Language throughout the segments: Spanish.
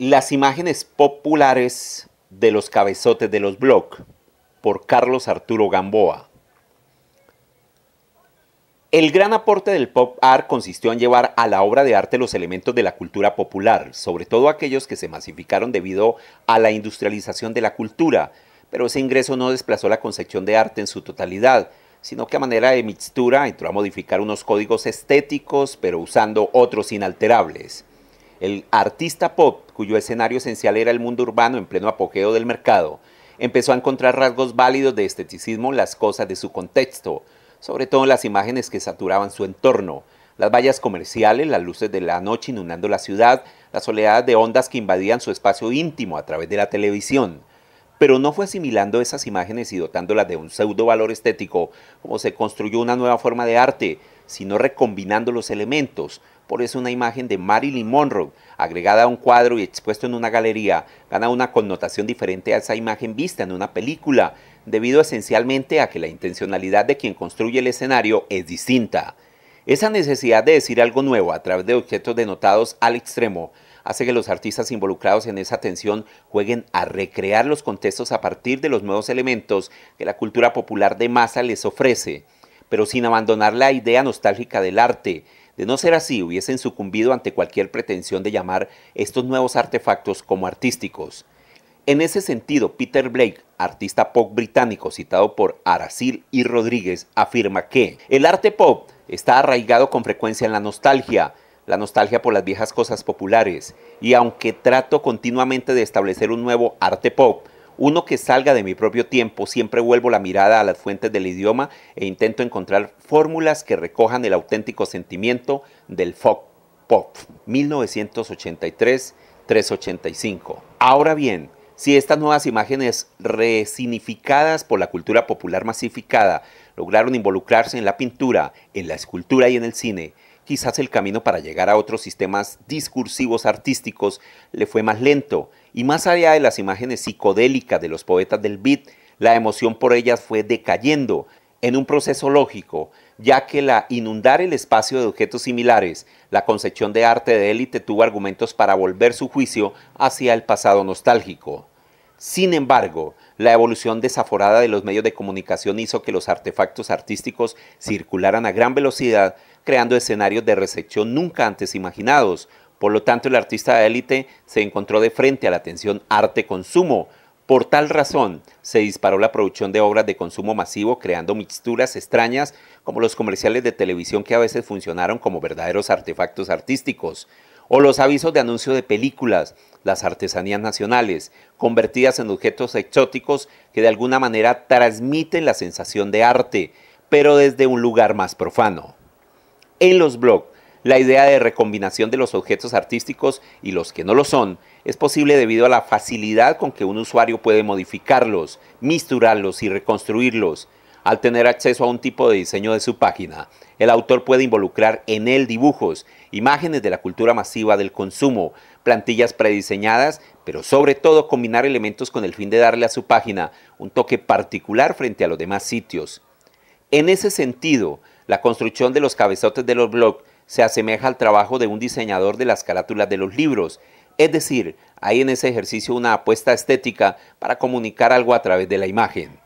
Las imágenes populares de los cabezotes de los blogs por Carlos Arturo Gamboa. El gran aporte del pop art consistió en llevar a la obra de arte los elementos de la cultura popular, sobre todo aquellos que se masificaron debido a la industrialización de la cultura, pero ese ingreso no desplazó la concepción de arte en su totalidad, sino que a manera de mixtura entró a modificar unos códigos estéticos, pero usando otros inalterables. El artista pop, cuyo escenario esencial era el mundo urbano en pleno apogeo del mercado, empezó a encontrar rasgos válidos de esteticismo en las cosas de su contexto, sobre todo en las imágenes que saturaban su entorno, las vallas comerciales, las luces de la noche inundando la ciudad, las oleadas de ondas que invadían su espacio íntimo a través de la televisión. Pero no fue asimilando esas imágenes y dotándolas de un pseudo valor estético, como se construyó una nueva forma de arte, sino recombinando los elementos. Por eso una imagen de Marilyn Monroe, agregada a un cuadro y expuesto en una galería, gana una connotación diferente a esa imagen vista en una película, debido esencialmente a que la intencionalidad de quien construye el escenario es distinta. Esa necesidad de decir algo nuevo a través de objetos denotados al extremo hace que los artistas involucrados en esa tensión jueguen a recrear los contextos a partir de los nuevos elementos que la cultura popular de masa les ofrece pero sin abandonar la idea nostálgica del arte. De no ser así, hubiesen sucumbido ante cualquier pretensión de llamar estos nuevos artefactos como artísticos. En ese sentido, Peter Blake, artista pop británico citado por Aracil y Rodríguez, afirma que el arte pop está arraigado con frecuencia en la nostalgia, la nostalgia por las viejas cosas populares, y aunque trato continuamente de establecer un nuevo arte pop, uno que salga de mi propio tiempo, siempre vuelvo la mirada a las fuentes del idioma e intento encontrar fórmulas que recojan el auténtico sentimiento del folk pop 1983-385. Ahora bien, si estas nuevas imágenes resignificadas por la cultura popular masificada lograron involucrarse en la pintura, en la escultura y en el cine, quizás el camino para llegar a otros sistemas discursivos artísticos le fue más lento, y más allá de las imágenes psicodélicas de los poetas del beat, la emoción por ellas fue decayendo en un proceso lógico, ya que la inundar el espacio de objetos similares, la concepción de arte de élite tuvo argumentos para volver su juicio hacia el pasado nostálgico. Sin embargo, la evolución desaforada de los medios de comunicación hizo que los artefactos artísticos circularan a gran velocidad creando escenarios de recepción nunca antes imaginados. Por lo tanto, el artista de élite se encontró de frente a la tensión arte-consumo. Por tal razón, se disparó la producción de obras de consumo masivo creando mixturas extrañas como los comerciales de televisión que a veces funcionaron como verdaderos artefactos artísticos o los avisos de anuncio de películas, las artesanías nacionales, convertidas en objetos exóticos que de alguna manera transmiten la sensación de arte, pero desde un lugar más profano en los blogs. La idea de recombinación de los objetos artísticos y los que no lo son es posible debido a la facilidad con que un usuario puede modificarlos, misturarlos y reconstruirlos. Al tener acceso a un tipo de diseño de su página, el autor puede involucrar en él dibujos, imágenes de la cultura masiva del consumo, plantillas prediseñadas, pero sobre todo combinar elementos con el fin de darle a su página un toque particular frente a los demás sitios. En ese sentido, la construcción de los cabezotes de los blogs se asemeja al trabajo de un diseñador de las carátulas de los libros, es decir, hay en ese ejercicio una apuesta estética para comunicar algo a través de la imagen.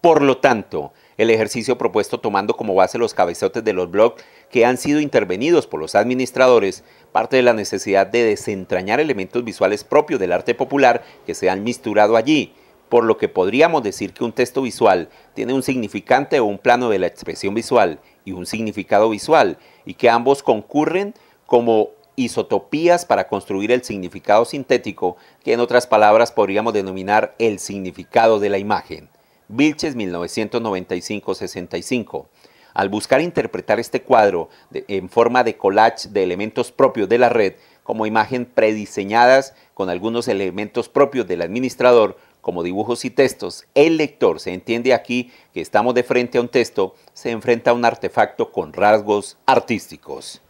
Por lo tanto, el ejercicio propuesto tomando como base los cabezotes de los blogs que han sido intervenidos por los administradores parte de la necesidad de desentrañar elementos visuales propios del arte popular que se han misturado allí, por lo que podríamos decir que un texto visual tiene un significante o un plano de la expresión visual y un significado visual, y que ambos concurren como isotopías para construir el significado sintético, que en otras palabras podríamos denominar el significado de la imagen. Vilches 1995-65. Al buscar interpretar este cuadro en forma de collage de elementos propios de la red, como imagen prediseñadas con algunos elementos propios del administrador, como dibujos y textos, el lector se entiende aquí que estamos de frente a un texto, se enfrenta a un artefacto con rasgos artísticos.